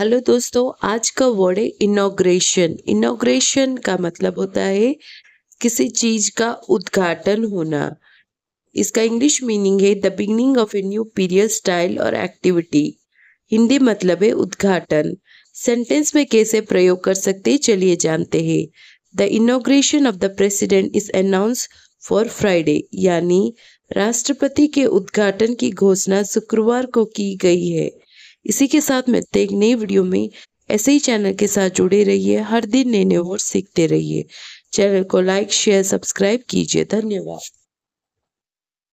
hello दोस्तों आज का वर्ड है इनोग्रेशन इनोग्रेशन का मतलब होता है किसी चीज का उद्घाटन होना इसका इंग्लिश मीनिंग है the beginning of a new period style और एक्टिविटी हिंदी मतलब है उद्घाटन सेंटेंस में कैसे प्रयोग कर सकते हैं चलिए जानते हैं the inauguration of the president is announce for Friday यानी राष्ट्रपति के उद्घाटन की घोषणा शुक्रवार को की गई है इसी के साथ मिलते एक नई वीडियो में ऐसे ही चैनल के साथ जुड़े रहिए हर दिन नए नए और सीखते रहिए चैनल को लाइक शेयर सब्सक्राइब कीजिए धन्यवाद